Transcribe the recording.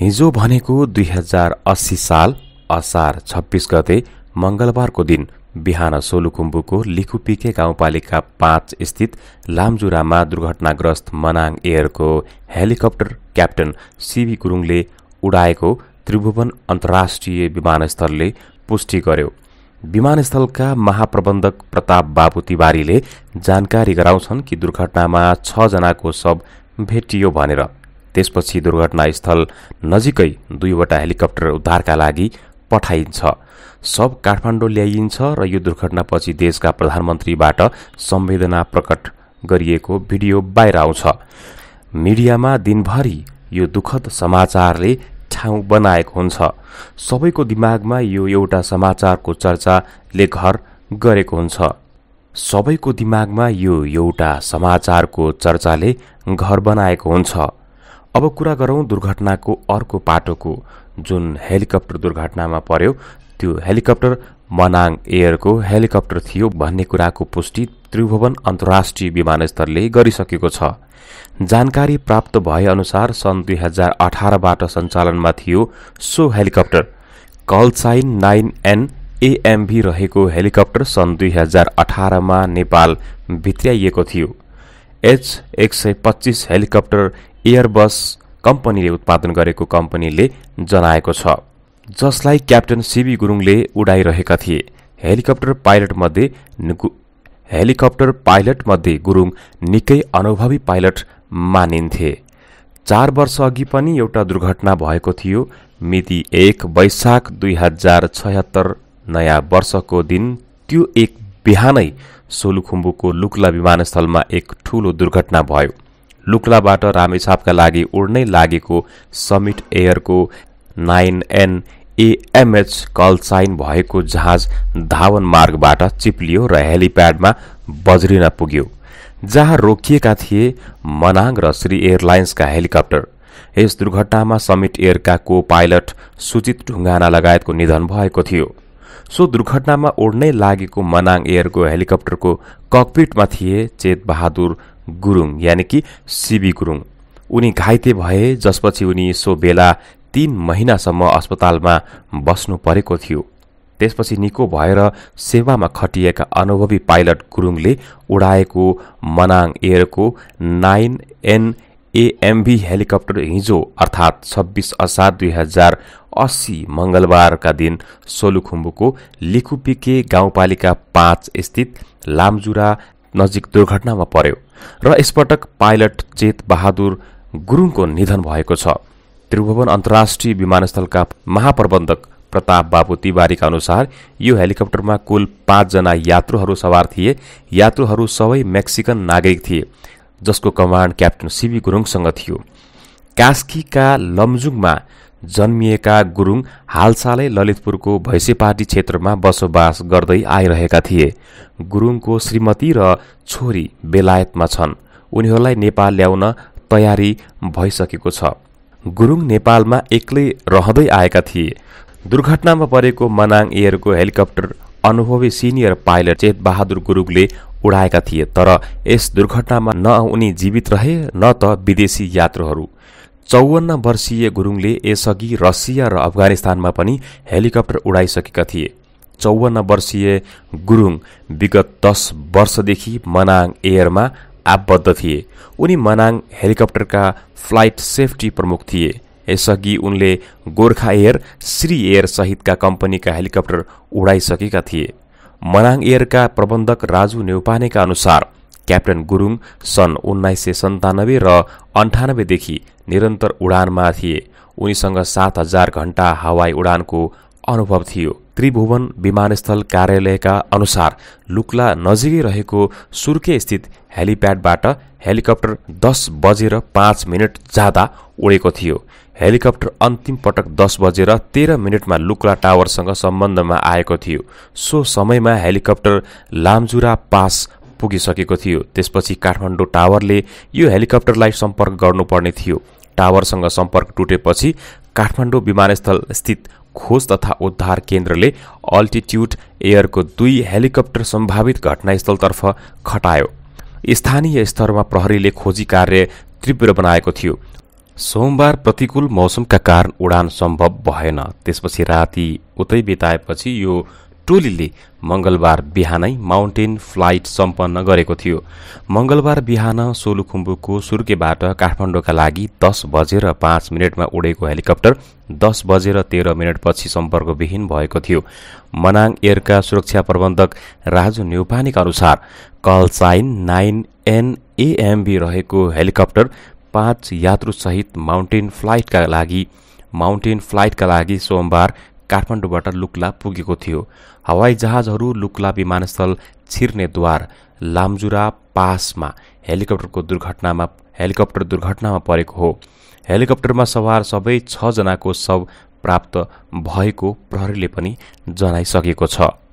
हिजो भनेको दुई हजार अस्सी साल असार छब्बिस गते मङ्गलबारको दिन बिहान सोलुखुम्बुको लिखुपिके गाउँपालिका पाँच स्थित लामजुरामा दुर्घटनाग्रस्त मनाङ एयरको हेलिकप्टर क्याप्टन सिभी गुरुङले उडाएको त्रिभुवन अन्तर्राष्ट्रिय विमानस्थलले पुष्टि गर्यो विमानस्थलका महाप्रबन्धक प्रताप बाबु तिवारीले जानकारी गराउँछन् कि दुर्घटनामा छजनाको शव भेटियो भनेर त्यसपछि दुर्घटनास्थल नजिकै दुईवटा हेलिकप्टर उद्धारका लागि पठाइन्छ सब काठमाडौँ ल्याइन्छ र यो दुर्घटनापछि देशका प्रधानमन्त्रीबाट सम्वेदना प्रकट गरिएको भिडियो बाहिर आउँछ मिडियामा दिनभरि यो दुःखद समाचारले ठाउँ बनाएको हुन्छ सबैको दिमागमा यो एउटा समाचारको चर्चाले घर गरेको हुन्छ सबैको दिमागमा यो एउटा समाचारको चर्चाले घर बनाएको हुन्छ अब कुरा गरौँ दुर्घटनाको अर्को पाटोको जुन हेलिकप्टर दुर्घटनामा पर्यो त्यो हेलिकप्टर मनाङ एयरको हेलिकप्टर थियो भन्ने कुराको पुष्टि त्रिभुवन अन्तर्राष्ट्रिय विमानस्थलले गरिसकेको छ जानकारी प्राप्त भएअनुसार सन् दुई हजार अठारबाट सञ्चालनमा थियो सो helicopter call sign nine N AMV रहेको हेलिकप्टर सन् दुई हजार अठारमा नेपाल भित्र्याइएको थियो एच एक सय पच्चिस हेलिकप्टर एयरबस कम्पनीले उत्पादन गरेको कम्पनीले जनाएको छ जसलाई क्याप्टन सिबी गुरुङले उडाइरहेका थिए हेलिकप्टर पाइलटमध्ये हेलिकप्टर पाइलटमध्ये गुरुङ निकै अनुभवी पाइलट मानिन्थे चार वर्ष अघि पनि एउटा दुर्घटना भएको थियो मिति एक वैशाख दुई हजार छयत्तर नयाँ वर्षको दिन त्यो एक बिहानै सोलुखुम्बुको लुक्ला विमानस्थलमा एक ठूलो दुर्घटना भयो लुक्लाबाट रामेछापका लागि उड्नै लागेको समिट एयरको नाइन एन एएमएच कलसाइन भएको जहाज धावन मार्गबाट चिप्लियो र हेलिप्याडमा बज्रिन पुग्यो जहाँ रोकिएका थिए मनाङ र श्री एयरलाइन्सका हेलिकप्टर यस दुर्घटनामा समिट एयरका को पाइलट सुचित ढुङ्गाना लगायतको निधन भएको थियो सो दुर्घटनामा उड्नै लागेको मनाङ एयरको हेलिकप्टरको ककपिटमा थिए चेतबहादुर गुरुङ यानि कि सिबी गुरुङ उनी घाइते भए जसपछि उनी सो बेला तीन महिनासम्म अस्पतालमा बस्नु परेको थियो त्यसपछि निको भएर सेवामा खटिएका अनुभवी पाइलट गुरुङले उडाएको मनाङ एयरको नाइन एन एएमभी हेलिकप्टर हिजो अर्थात् छब्बिस असार दुई हजार अस्सी मङ्गलबारका दिन सोलुखुम्बुको लिखुपिके गाउँपालिका पाँच स्थित लामजुरा नजिक दुर्घटनामा पर्यो र यसपटक पाइलट चेत बहादुर गुरुङको निधन भएको छ त्रिभुवन अन्तर्राष्ट्रिय विमानस्थलका महाप्रबन्धक प्रताप बाबु तिवारीका अनुसार यो हेलिकप्टरमा कुल पाँचजना यात्रुहरू सवार थिए यात्रुहरू सबै मेक्सिकन नागरिक थिए जसको कमान्ड क्याप्टन सिबी गुरुङसँग थियो कास्कीका लमजुङमा जन्मिएका गुरुङ हालसालै ललितपुरको भैँसेपाटी क्षेत्रमा बसोबास गर्दै आइरहेका थिए गुरुङको श्रीमती र छोरी बेलायतमा छन् उनीहरूलाई नेपाल ल्याउन तयारी भइसकेको छ गुरुङ नेपालमा एक्लै रहँदै आएका थिए दुर्घटनामा परेको मनाङ एयरको हेलिकप्टर अनुभवी सिनियर पाइलट चेतबहादुर गुरुङले उडाएका थिए तर यस दुर्घटनामा न उनी जीवित रहे न त विदेशी यात्रुहरू चौवन्न वर्षीय गुरुङले यसअघि रसिया र अफगानिस्तानमा पनि हेलिकप्टर उडाइसकेका थिए चौवन्न वर्षीय गुरुङ विगत दस वर्षदेखि मनाङ एयरमा आबद्ध थिए उनी मनाङ हेलिकप्टरका फ्लाइट सेफ्टी प्रमुख थिए यसअघि उनले गोर्खा एयर श्री एयर सहितका कम्पनीका हेलिकप्टर उडाइसकेका थिए मनाङ एयरका प्रबन्धक राजु नेउपानेका अनुसार क्याप्टन गुरुङ सन् उन्नाइस सय सन्तानब्बे र अन्ठानब्बेदेखि निरन्तर उडानमा थिए उनीसँग सात हजार घण्टा हवाई उडानको अनुभव थियो त्रिभुवन विमानस्थल कार्यालयका अनुसार लुक्ला नजिकै रहेको सुर्के स्थित हेलिप्याडबाट हेलिकप्टर दस बजेर पाँच मिनट जाँदा उडेको थियो हेलिकप्टर अन्तिम पटक दस बजेर तेह्र मिनटमा लुक्ला टावरसँग सम्बन्धमा आएको थियो सो समयमा हेलिकप्टर लामजुरा पास पुगिसकेको थियो त्यसपछि काठमाडौँ टावरले यो हेलिकप्टरलाई सम्पर्क गर्नुपर्ने थियो टावरसँग सम्पर्क टुटेपछि काठमाडौँ विमानस्थल स्थित खोज तथा उद्धार केन्द्रले अल्टिट्युड एयरको दुई हेलिकप्टर सम्भावित घटनास्थलतर्फ खटायो स्थानीय स्तरमा प्रहरीले खोजी कार्य तीव्र बनाएको थियो सोमबार प्रतिकूल मौसमका कारण उडान सम्भव भएन त्यसपछि राति उतै बिताएपछि यो टोलीले मङ्गलबार बिहानै माउन्टेन फ्लाइट सम्पन्न गरेको थियो मङ्गलबार बिहान सोलुखुम्बुको सुर्केबाट काठमाडौँका लागि दस बजेर पाँच मिनटमा उडेको हेलिकप्टर दस बजेर तेह्र मिनटपछि सम्पर्कविहीन भएको थियो मनाङ एयरका सुरक्षा प्रबन्धक राजु न्युपानीका अनुसार कल साइन नाइन एनएएमबी रहेको हेलिकप्टर पाँच यात्रुसहित माउन्टेन फ्लाइटका लागि माउन्टेन फ्लाइटका लागि सोमबार काठमाडौँबाट लुक्ला पुगेको थियो हवाई जहाजहरू लुक्ला विमानस्थल द्वार लाम्जुरा पासमा हेलिकप्टरको दुर्घटनामा हेलिकप्टर दुर्घटनामा परेको हो हेलिकप्टरमा सवार सबै छजनाको शव प्राप्त भएको प्रहरीले पनि जनाइसकेको छ